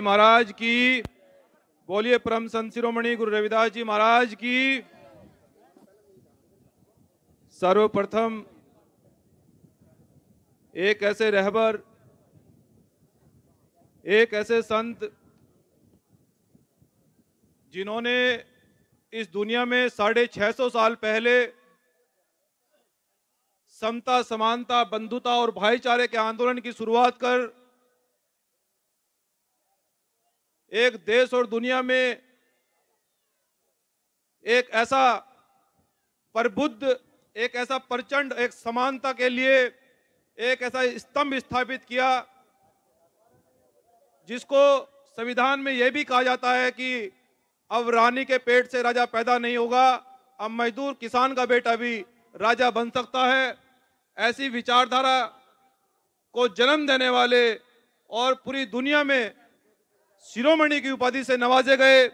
महाराज की बोलिए परम संत शिरोमणि गुरु रविदास जी महाराज की सर्वप्रथम एक ऐसे रहबर एक ऐसे संत जिन्होंने इस दुनिया में साढ़े छह सौ साल पहले समता समानता बंधुता और भाईचारे के आंदोलन की शुरुआत कर एक देश और दुनिया में एक ऐसा प्रबुद्ध एक ऐसा प्रचंड एक समानता के लिए एक ऐसा स्तंभ स्थापित किया जिसको संविधान में यह भी कहा जाता है कि अब रानी के पेट से राजा पैदा नहीं होगा अब मजदूर किसान का बेटा भी राजा बन सकता है ऐसी विचारधारा को जन्म देने वाले और पूरी दुनिया में शिरोमणि की उपाधि से नवाजे गए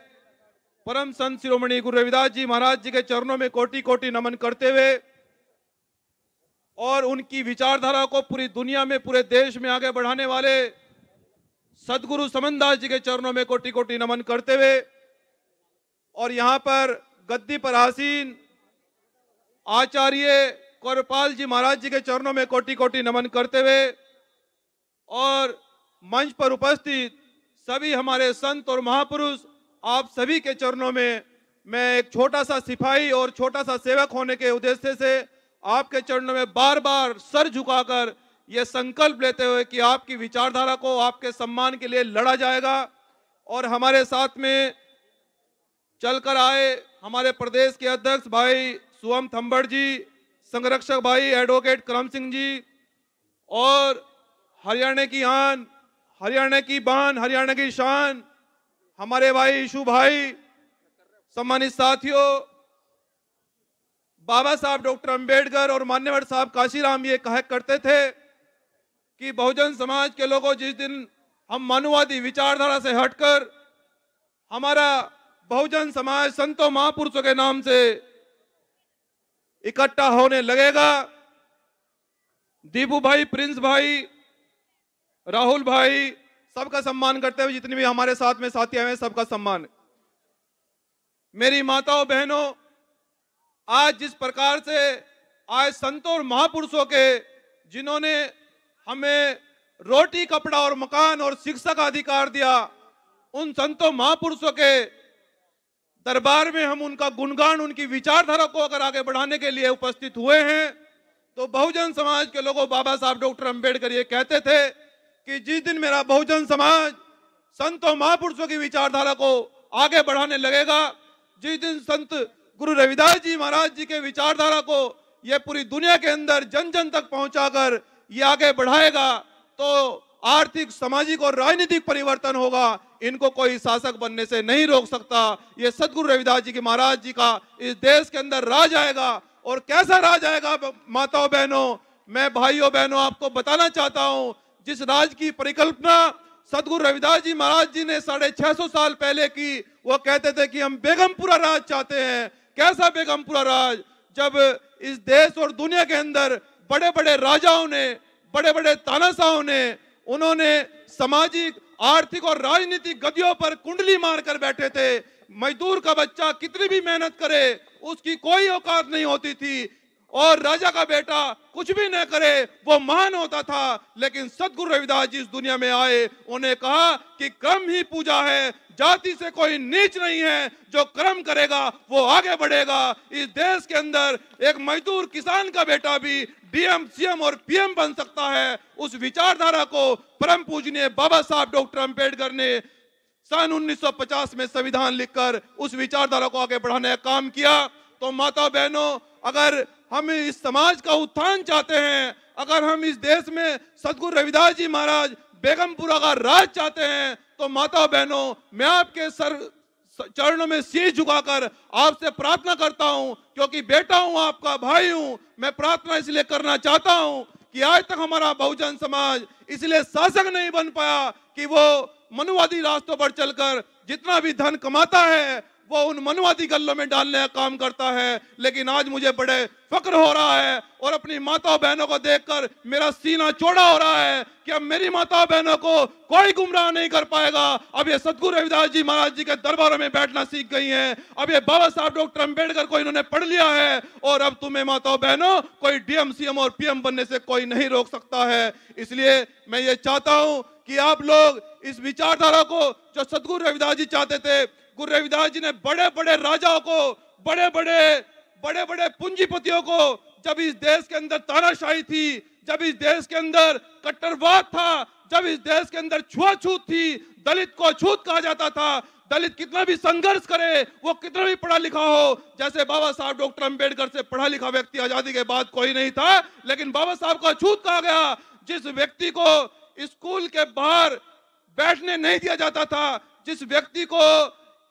परम संत शिरोमणि गुरु रविदास जी महाराज जी के चरणों में कोटि कोटि नमन करते हुए और उनकी विचारधारा को पूरी दुनिया में पूरे देश में आगे बढ़ाने वाले सदगुरु समनदास जी के चरणों में कोटि कोटि नमन करते हुए और यहाँ पर गद्दी पर आसीन आचार्य कौरपाल जी महाराज जी के चरणों में कोटि कोटि नमन करते हुए और मंच पर उपस्थित सभी हमारे संत और महापुरुष आप सभी के चरणों में मैं एक छोटा सा सिपाही और छोटा सा सेवक होने के उद्देश्य से आपके चरणों में बार बार सर झुकाकर ये संकल्प लेते हुए कि आपकी विचारधारा को आपके सम्मान के लिए लड़ा जाएगा और हमारे साथ में चलकर आए हमारे प्रदेश के अध्यक्ष भाई सुअम थम्बड़ जी संरक्षक भाई एडवोकेट करम सिंह जी और हरियाणा की आन हरियाणा की बान हरियाणा की शान हमारे भाई ईशु भाई सम्मानित साथियों बाबा साहब डॉक्टर अंबेडकर और मान्यवर साहब काशीराम ये कह करते थे कि बहुजन समाज के लोगों जिस दिन हम मानुवादी विचारधारा से हटकर हमारा बहुजन समाज संतों महापुरुषों के नाम से इकट्ठा होने लगेगा दीपू भाई प्रिंस भाई राहुल भाई सबका सम्मान करते हुए जितने भी हमारे साथ में साथी आए हैं सबका सम्मान मेरी माताओं बहनों आज जिस प्रकार से आज संतों और महापुरुषों के जिन्होंने हमें रोटी कपड़ा और मकान और शिक्षा का अधिकार दिया उन संतों महापुरुषों के दरबार में हम उनका गुणगान उनकी विचारधारा को अगर आगे बढ़ाने के लिए उपस्थित हुए हैं तो बहुजन समाज के लोगों बाबा साहब डॉक्टर अम्बेडकर ये कहते थे कि जिस दिन मेरा बहुजन समाज संतों महापुरुषों की विचारधारा को आगे बढ़ाने लगेगा जिस दिन संत गुरु रविदास जी महाराज जी के विचारधारा को ये पूरी दुनिया के अंदर जन जन तक पहुंचाकर ये आगे बढ़ाएगा तो आर्थिक सामाजिक और राजनीतिक परिवर्तन होगा इनको कोई शासक बनने से नहीं रोक सकता ये सदगुरु रविदास जी के महाराज जी का इस देश के अंदर राज आएगा और कैसा राज आएगा माताओं बहनों मैं भाइयों बहनों आपको बताना चाहता हूं जिस राज की परिकल्पना सदगुरु रविदास जी महाराज जी ने साढ़े छह सौ साल पहले की वो कहते थे कि हम बेगमपुरा राज चाहते हैं कैसा बेगमपुरा राज जब इस देश और दुनिया के अंदर बड़े बड़े राजाओं ने बड़े बड़े तानाशाहों ने उन्होंने सामाजिक आर्थिक और राजनीतिक गतियों पर कुंडली मार कर बैठे थे मजदूर का बच्चा कितनी भी मेहनत करे उसकी कोई औकात नहीं होती थी और राजा का बेटा कुछ भी न करे वो महान होता था लेकिन सदगुरु रविदास जी इस दुनिया में आए उन्हें कहा कि क्रम ही पूजा है जाति से कोई नीच नहीं है जो क्रम करेगा वो आगे बढ़ेगा इस देश के अंदर एक मजदूर किसान का बेटा भी डीएम सीएम और पीएम बन सकता है उस विचारधारा को परम पूजनीय बाबा साहब डॉक्टर अम्बेडकर ने सन 1950 में संविधान लिखकर उस विचारधारा को आगे बढ़ाने का काम किया तो माता बहनों अगर हम इस समाज का उत्थान चाहते हैं अगर हम इस देश में सदगुरु रविदास जी महाराज बेगमपुरा का राज चाहते हैं तो माता बहनों मैं आपके सर चरणों में सी झुकाकर आपसे प्रार्थना करता हूं क्योंकि बेटा हूं आपका भाई हूं मैं प्रार्थना इसलिए करना चाहता हूं कि आज तक हमारा बहुजन समाज इसलिए शासक नहीं बन पाया कि वो मनुवादी रास्तों पर चलकर जितना भी धन कमाता है वो उन मनवादी गलों में डालने का काम करता है लेकिन आज मुझे बड़े फक्र हो रहा है और अपनी माता बहनों को देखकर मेरा सीना चौड़ा हो रहा है कि अब मेरी माता बहनों को कोई गुमराह नहीं कर पाएगा अब ये सदगुरु रविदास जी महाराज जी के दरबारों में बैठना सीख गई हैं अब ये बाबा साहब डॉक्टर अम्बेडकर को इन्होंने पढ़ लिया है और अब तुम्हें माता बहनों कोई डीएम सीएम और पीएम बनने से कोई नहीं रोक सकता है इसलिए मैं ये चाहता हूँ कि आप लोग इस विचारधारा को जो सदगुरु रविदास जी चाहते थे गुरु रविदास जी ने बड़े बड़े राजाओं को बड़े बड़े बड़े बड़े पूंजीपतियों को जब इस देश के अंदर तानाशाही थी जब इस देश के अंदर कट्टरवाद था जब इस देश के अंदर छुआछूत थी दलित को अछूत कहा जाता था दलित कितना भी संघर्ष करे वो कितना भी पढ़ा लिखा हो जैसे बाबा साहब डॉक्टर अंबेडकर से पढ़ा लिखा व्यक्ति आजादी के बाद कोई नहीं था लेकिन बाबा साहब को अछूत कहा गया जिस व्यक्ति को स्कूल के बाहर बैठने नहीं दिया जाता था जिस व्यक्ति को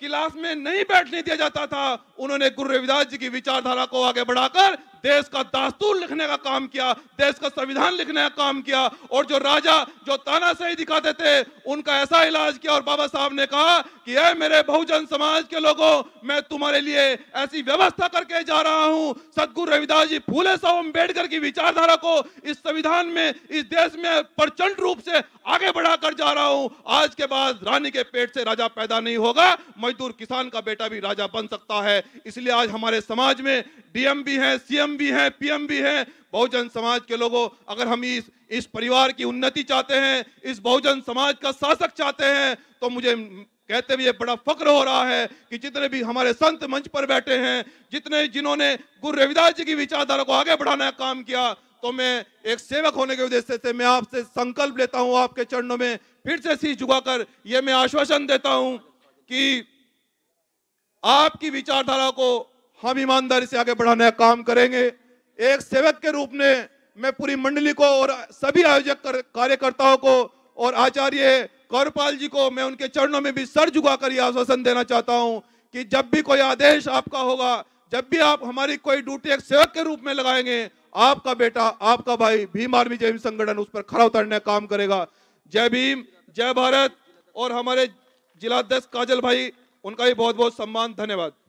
क्लास में नहीं बैठने दिया जाता था उन्होंने गुरु रविदास जी की विचारधारा को आगे बढ़ाकर देश का दास्तूर लिखने का काम किया देश का संविधान लिखने का काम किया और जो राजा जो ताना सही दिखाते थे उनका ऐसा इलाज किया और बाबा साहब ने कहा कि ये मेरे बहुजन समाज के लोगों मैं तुम्हारे लिए ऐसी व्यवस्था करके जा रहा हूँ सदगुरु रविदास जी फूले साहब अम्बेडकर की विचारधारा को इस संविधान में इस देश में प्रचंड रूप से आगे बढ़ाकर जा रहा हूँ आज के बाद रानी के पेट से राजा पैदा नहीं होगा मजदूर किसान का बेटा भी राजा बन सकता है इसलिए आज हमारे समाज में डीएम भी है सीएम भी है पीएम भी है बहुजन समाज के लोगों अगर हम इस इस परिवार की उन्नति चाहते हैं इस बहुजन समाज का शासक चाहते हैं तो मुझे कहते हुए बड़ा फक्र हो रहा है कि जितने भी हमारे संत मंच पर बैठे हैं जितने जिन्होंने गुरु रविदास जी की विचारधारा को आगे बढ़ाने का काम किया तो मैं एक सेवक होने के उद्देश्य से मैं आपसे संकल्प लेता हूं आपके चरणों में फिर से शीश झुकाकर यह मैं आश्वासन देता हूं कि आपकी विचारधारा को हम ईमानदारी से आगे बढ़ाने का काम करेंगे एक सेवक के रूप में मैं पूरी मंडली को और सभी आयोजक कर, कार्यकर्ताओं को और आचार्य कौरपाल जी को मैं उनके चरणों में भी सर झुकाकर यह आश्वासन देना चाहता हूं कि जब भी कोई आदेश आपका होगा जब भी आप हमारी कोई ड्यूटी एक सेवक के रूप में लगाएंगे आपका बेटा आपका भाई भीम आर्मी जय भीम संगठन उस पर खड़ा उतरने का काम करेगा जय भीम जय भारत और हमारे जिलाध्यक्ष काजल भाई उनका भी बहुत बहुत सम्मान धन्यवाद